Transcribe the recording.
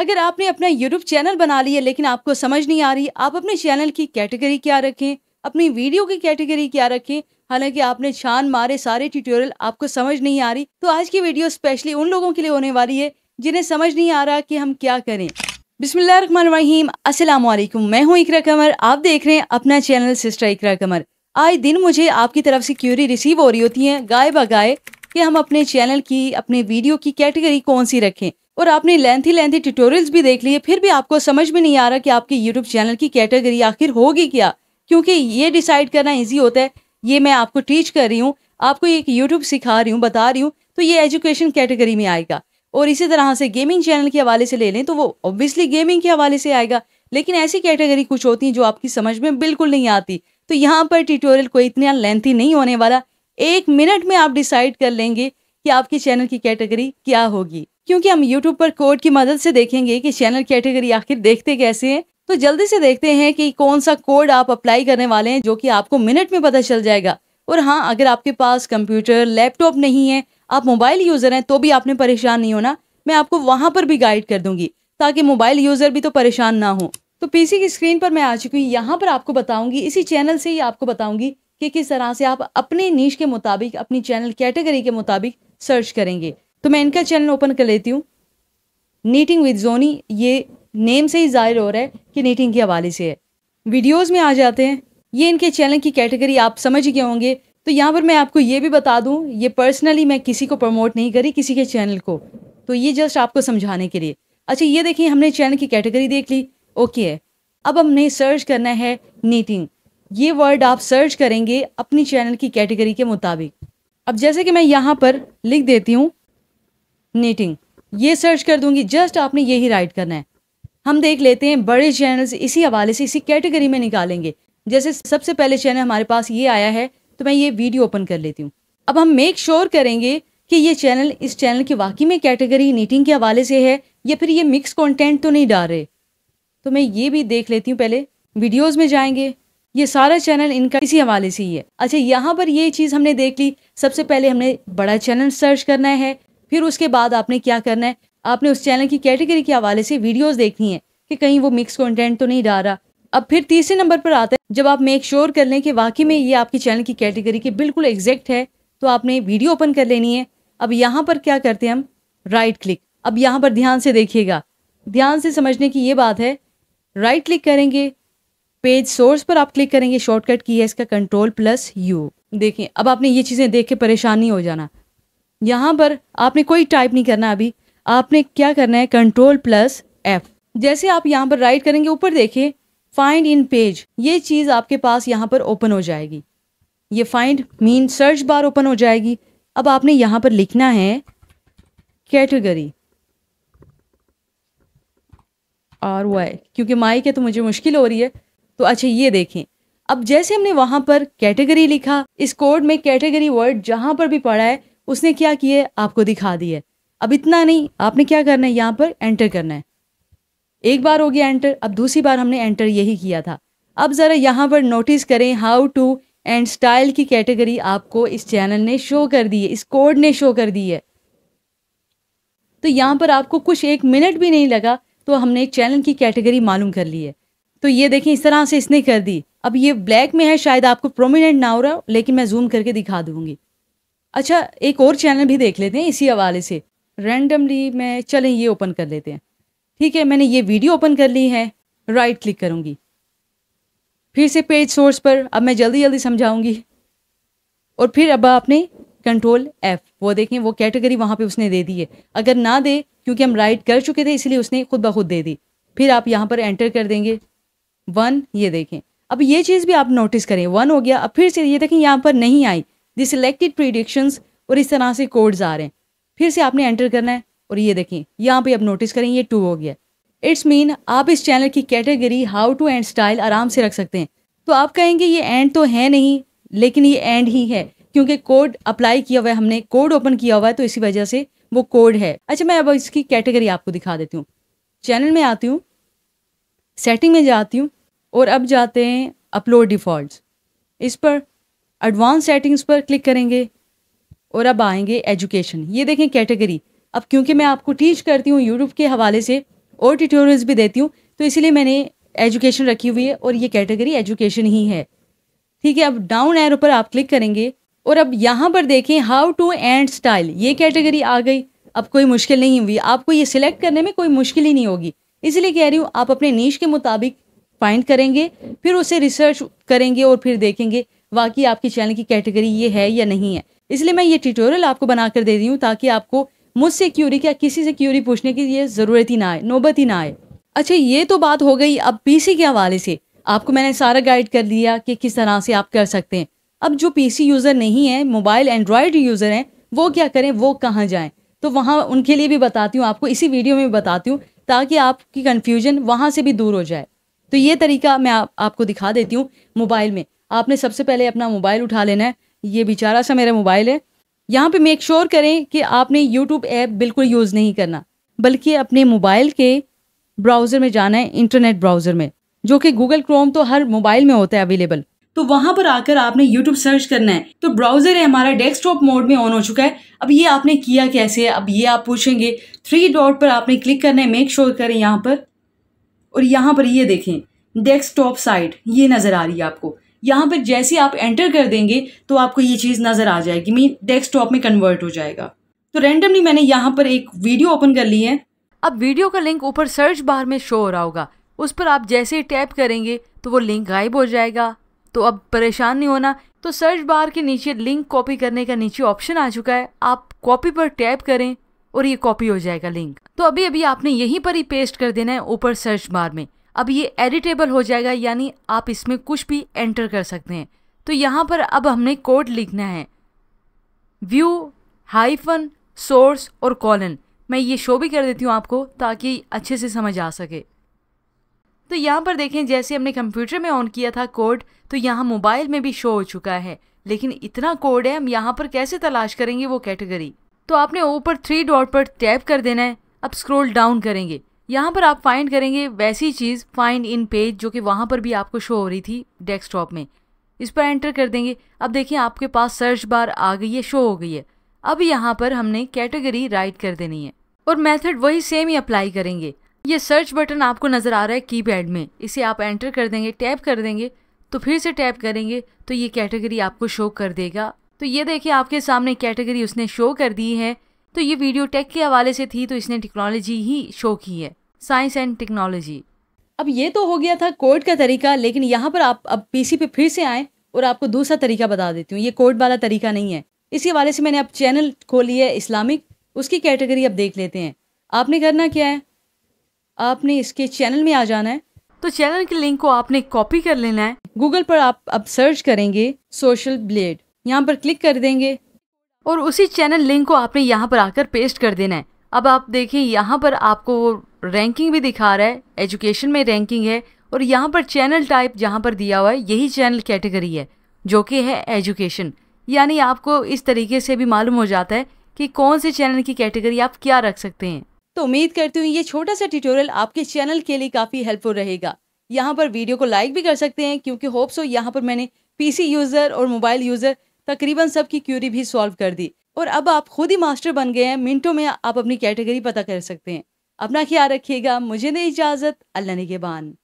अगर आपने अपना यूट्यूब चैनल बना लिया लेकिन आपको समझ नहीं आ रही आप अपने चैनल की कैटेगरी क्या रखें अपनी वीडियो की कैटेगरी क्या रखें हालांकि आपने छान मारे सारे ट्यूटोरियल आपको समझ नहीं आ रही तो आज की वीडियो स्पेशली उन लोगों के लिए होने वाली है जिन्हें समझ नहीं आ रहा कि हम क्या करें बिसमीम अस्सलाम वालेकुम मैं हूँ इकरा कमर आप देख रहे हैं अपना चैनल सिस्टर इकरा कमर आए दिन मुझे आपकी तरफ से क्यूरी रिसीव हो रही होती है गाय ब गाय कि हम अपने चैनल की अपने वीडियो की कैटेगरी कौन सी रखें और आपने लेंथी लेंथी ट्यूटोरियल्स भी देख लिए फिर भी आपको समझ में नहीं आ रहा कि आपके यूट्यूब चैनल की कैटेगरी आखिर होगी क्या क्योंकि ये डिसाइड करना ईजी होता है ये मैं आपको टीच कर रही हूँ आपको एक यूट्यूब सिखा रही हूँ बता रही हूँ तो ये एजुकेशन कैटेगरी में आएगा और इसी तरह से गेमिंग चैनल के हवाले से ले लें तो वो ऑब्वियसली गेमिंग के हवाले से आएगा लेकिन ऐसी कैटेगरी कुछ होती हैं जो आपकी समझ में बिल्कुल नहीं आती तो यहाँ पर ट्यूटोरियल कोई इतना लेंथी नहीं होने वाला एक मिनट में आप डिसाइड कर लेंगे कि आपके चैनल की कैटेगरी क्या होगी क्योंकि हम यूट्यूब पर कोड की मदद से देखेंगे कि चैनल कैटेगरी आखिर देखते कैसे हैं तो जल्दी से देखते हैं कि कौन सा कोड आप अप्लाई करने वाले हैं जो कि आपको मिनट में पता चल जाएगा और हाँ अगर आपके पास कंप्यूटर लैपटॉप नहीं है आप मोबाइल यूज़र हैं तो भी आपने परेशान नहीं होना मैं आपको वहाँ पर भी गाइड कर दूंगी ताकि मोबाइल यूज़र भी तो परेशान ना हो तो पीसी की स्क्रीन पर मैं आ चुकी हूँ यहाँ पर आपको बताऊंगी इसी चैनल से ही आपको बताऊंगी कि किस तरह से आप अपने नीच के मुताबिक अपनी चैनल कैटेगरी के मुताबिक सर्च करेंगे तो मैं इनका चैनल ओपन कर लेती हूँ नीटिंग विद जोनी ये नेम से ही जाहिर हो रहा है कि नीटिंग के हवाले से है वीडियोस में आ जाते हैं ये इनके चैनल की कैटेगरी आप समझ गए होंगे तो यहाँ पर मैं आपको ये भी बता दूँ ये पर्सनली मैं किसी को प्रमोट नहीं करी किसी के चैनल को तो ये जस्ट आपको समझाने के लिए अच्छा ये देखिए हमने चैनल की कैटेगरी देख ली ओके है अब हमने सर्च करना है नीटिंग ये वर्ड आप सर्च करेंगे अपनी चैनल की कैटेगरी के मुताबिक अब जैसे कि मैं यहाँ पर लिख देती हूँ नीटिंग ये सर्च कर दूंगी जस्ट आपने यही राइट करना है हम देख लेते हैं बड़े चैनल्स इसी हवाले से इसी कैटेगरी में निकालेंगे जैसे सबसे पहले चैनल हमारे पास ये आया है तो मैं ये वीडियो ओपन कर लेती हूँ अब हम मेक श्योर sure करेंगे कि ये चैनल इस चैनल के वाकई में कैटेगरी नीटिंग के हवाले से है या फिर ये मिक्स कॉन्टेंट तो नहीं डाल रहे तो मैं ये भी देख लेती हूँ पहले वीडियोज में जाएंगे ये सारा चैनल इनका इसी हवाले से ही है अच्छा यहाँ पर ये चीज़ हमने देख ली सबसे पहले हमने बड़ा चैनल सर्च करना है फिर उसके बाद आपने क्या करना है आपने उस चैनल की कैटेगरी के हवाले से वीडियोस देखनी है कि कहीं वो मिक्स कंटेंट तो नहीं डाल रहा अब फिर तीसरे नंबर पर आता है जब आप मेक श्योर कर लें कि वाकई में ये आपके चैनल की कैटेगरी के बिल्कुल एग्जैक्ट है तो आपने वीडियो ओपन कर लेनी है अब यहाँ पर क्या करते हैं हम राइट क्लिक अब यहाँ पर ध्यान से देखिएगा ध्यान से समझने की ये बात है राइट क्लिक करेंगे पेज सोर्स पर आप क्लिक करेंगे शॉर्टकट की है इसका कंट्रोल प्लस यू देखें अब आपने ये चीज़ें देख के परेशान नहीं हो जाना यहाँ पर आपने कोई टाइप नहीं करना अभी आपने क्या करना है कंट्रोल प्लस एफ जैसे आप यहाँ पर राइट करेंगे ऊपर देखें फाइंड इन पेज ये चीज़ आपके पास यहाँ पर ओपन हो जाएगी ये find mean search bar open हो जाएगी अब आपने यहाँ पर लिखना है कैटेगरी और वाई क्योंकि माइक है तो मुझे मुश्किल हो रही है तो अच्छा ये देखें अब जैसे हमने वहाँ पर कैटेगरी लिखा इस कोड में कैटेगरी वर्ड जहाँ पर भी पढ़ा है उसने क्या किया आपको दिखा दी है अब इतना नहीं आपने क्या करना है यहाँ पर एंटर करना है एक बार हो गया एंटर अब दूसरी बार हमने एंटर यही किया था अब ज़रा यहाँ पर नोटिस करें हाउ टू एंड स्टाइल की कैटेगरी आपको इस चैनल ने शो कर दी है इस कोड ने शो कर दी है तो यहाँ पर आपको कुछ एक मिनट भी नहीं लगा तो हमने चैनल की कैटेगरी मालूम कर ली है तो ये देखें इस तरह से इसने कर दी अब ये ब्लैक में है शायद आपको प्रोमिनेंट ना हो रहा लेकिन मैं जूम करके दिखा दूंगी अच्छा एक और चैनल भी देख लेते हैं इसी हवाले से रैंडमली मैं चलें ये ओपन कर लेते हैं ठीक है मैंने ये वीडियो ओपन कर ली है राइट क्लिक करूँगी फिर से पेज सोर्स पर अब मैं जल्दी जल्दी समझाऊँगी और फिर अब आपने कंट्रोल एफ़ वो देखें वो कैटेगरी वहाँ पे उसने दे दी है अगर ना दे क्योंकि हम राइट कर चुके थे इसलिए उसने खुद ब खुद दे दी फिर आप यहाँ पर एंटर कर देंगे वन ये देखें अब ये चीज़ भी आप नोटिस करें वन हो गया अब फिर से ये देखें यहाँ पर नहीं आई दी सिलेक्टेड प्रिडिक्शंस और इस तरह से कोड्स आ रहे हैं फिर से आपने एंटर करना है और ये देखें यहाँ पे आप नोटिस करें ये टू हो गया इट्स मीन आप इस चैनल की category how to and style आराम से रख सकते हैं तो आप कहेंगे ये एंड तो है नहीं लेकिन ये एंड ही है क्योंकि कोड अप्लाई किया हुआ है हमने कोड ओपन किया हुआ है तो इसी वजह से वो कोड है अच्छा मैं अब इसकी कैटेगरी आपको दिखा देती हूँ चैनल में आती हूँ सेटिंग में जाती हूँ और अब जाते हैं अपलोड डिफ़ॉल्ट इस पर एडवांस सेटिंग्स पर क्लिक करेंगे और अब आएंगे एजुकेशन ये देखें कैटेगरी अब क्योंकि मैं आपको टीच करती हूँ यूट्यूब के हवाले से और ट्यूटोरियल्स भी देती हूँ तो इसीलिए मैंने एजुकेशन रखी हुई है और ये कैटेगरी एजुकेशन ही है ठीक है अब डाउन एरो पर आप क्लिक करेंगे और अब यहाँ पर देखें हाउ टू एंड स्टाइल ये कैटेगरी आ गई अब कोई मुश्किल नहीं हुई आपको ये सिलेक्ट करने में कोई मुश्किल ही नहीं होगी इसलिए कह रही हूँ आप अपने नीच के मुताबिक फाइंड करेंगे फिर उसे रिसर्च करेंगे और फिर देखेंगे वाकई आपके चैनल की कैटेगरी ये है या नहीं है इसलिए मैं ये ट्यूटोरियल आपको बना कर दे रही हूँ ताकि आपको मुझसे क्यूरी या किसी से क्यूरी पूछने की ये ज़रूरत ही ना आए नौबत ही ना आए अच्छा ये तो बात हो गई अब पीसी के हवाले से आपको मैंने सारा गाइड कर दिया कि किस तरह से आप कर सकते हैं अब जो पीसी यूज़र नहीं है मोबाइल एंड्रॉयड यूज़र हैं वो क्या करें वो कहाँ जाएँ तो वहाँ उनके लिए भी बताती हूँ आपको इसी वीडियो में बताती हूँ ताकि आपकी कन्फ्यूजन वहाँ से भी दूर हो जाए तो ये तरीका मैं आपको दिखा देती हूँ मोबाइल में आपने सबसे पहले अपना मोबाइल उठा लेना है ये बेचारा सा मेरा मोबाइल है यहाँ पे मेक श्योर करें कि आपने यूट्यूब ऐप बिल्कुल यूज़ नहीं करना बल्कि अपने मोबाइल के ब्राउज़र में जाना है इंटरनेट ब्राउज़र में जो कि गूगल क्रोम तो हर मोबाइल में होता है अवेलेबल तो वहाँ पर आकर आपने यूट्यूब सर्च करना है तो ब्राउज़र है हमारा डेस्कटॉप मोड में ऑन हो चुका है अब ये आपने किया कैसे अब ये आप पूछेंगे थ्री डॉट पर आपने क्लिक करना है मेक श्योर करें यहाँ पर और यहाँ पर ये देखें डेस्कटॉप साइट ये नज़र आ रही है आपको यहाँ पर जैसे आप एंटर कर देंगे तो आपको ये चीज़ नज़र आ जाएगी मीन डेस्कटॉप में कन्वर्ट हो जाएगा तो रेंडमली मैंने यहाँ पर एक वीडियो ओपन कर ली है अब वीडियो का लिंक ऊपर सर्च बार में शो हो रहा होगा उस पर आप जैसे ही टैप करेंगे तो वो लिंक गायब हो जाएगा तो अब परेशान नहीं होना तो सर्च बार के नीचे लिंक कॉपी करने का नीचे ऑप्शन आ चुका है आप कॉपी पर टैप करें और ये कॉपी हो जाएगा लिंक तो अभी अभी आपने यहीं पर ही पेस्ट कर देना है ऊपर सर्च बार में अब ये एडिटेबल हो जाएगा यानी आप इसमें कुछ भी एंटर कर सकते हैं तो यहाँ पर अब हमने कोड लिखना है व्यू हाइफन सोर्स और कॉलन मैं ये शो भी कर देती हूँ आपको ताकि अच्छे से समझ आ सके तो यहाँ पर देखें जैसे हमने कंप्यूटर में ऑन किया था कोड तो यहाँ मोबाइल में भी शो हो चुका है लेकिन इतना कोड है हम यहाँ पर कैसे तलाश करेंगे वो कैटेगरी तो आपने ऊपर थ्री डॉट पर टैप कर देना है अब स्क्रॉल डाउन करेंगे यहाँ पर आप फाइंड करेंगे वैसी चीज़ फाइंड इन पेज जो कि वहाँ पर भी आपको शो हो रही थी डेस्कटॉप में इस पर एंटर कर देंगे अब देखिए आपके पास सर्च बार आ गई है शो हो गई है अब यहाँ पर हमने कैटेगरी राइट कर देनी है और मेथड वही सेम ही अप्लाई करेंगे ये सर्च बटन आपको नज़र आ रहा है कीपैड में इसे आप एंटर कर देंगे टैप कर देंगे तो फिर से टैप करेंगे तो ये कैटेगरी आपको शो कर देगा तो ये देखिए आपके सामने कैटेगरी उसने शो कर दी है तो ये वीडियो टेक के हवाले से थी तो इसने टेक्नोलॉजी ही शो की है साइंस एंड टेक्नोलॉजी अब ये तो हो गया था कोर्ट का तरीका लेकिन यहाँ पर आप अब पीसी पे फिर से आए और आपको दूसरा तरीका बता देती हूँ ये कोर्ट वाला तरीका नहीं है इसी हवाले से मैंने अब चैनल खोली है इस्लामिक उसकी कैटेगरी अब देख लेते हैं आपने करना क्या है आपने इसके चैनल में आ जाना है तो चैनल के लिंक को आपने कॉपी कर लेना है गूगल पर आप अब सर्च करेंगे सोशल ब्लेड यहाँ पर क्लिक कर देंगे और उसी चैनल लिंक को आपने यहाँ पर आकर पेस्ट कर देना है अब आप देखें यहाँ पर आपको रैंकिंग भी दिखा रहा है एजुकेशन में रैंकिंग है और यहाँ पर चैनल टाइप जहाँ पर दिया हुआ है यही चैनल कैटेगरी है जो कि है एजुकेशन यानी आपको इस तरीके से भी मालूम हो जाता है कि कौन से चैनल की कैटेगरी आप क्या रख सकते हैं तो उम्मीद करती हूँ ये छोटा सा ट्यूटोरियल आपके चैनल के लिए काफ़ी हेल्पफुल रहेगा यहाँ पर वीडियो को लाइक भी कर सकते हैं क्योंकि होप्स हो यहाँ पर मैंने पीसी यूज़र और मोबाइल यूज़र तकरीबन सबकी क्यूरी भी सॉल्व कर दी और अब आप खुद ही मास्टर बन गए हैं मिनटों में आप अपनी कैटेगरी पता कर सकते हैं अपना ख्याल रखिएगा मुझे नहीं इजाज़त अल्लाह ने के बान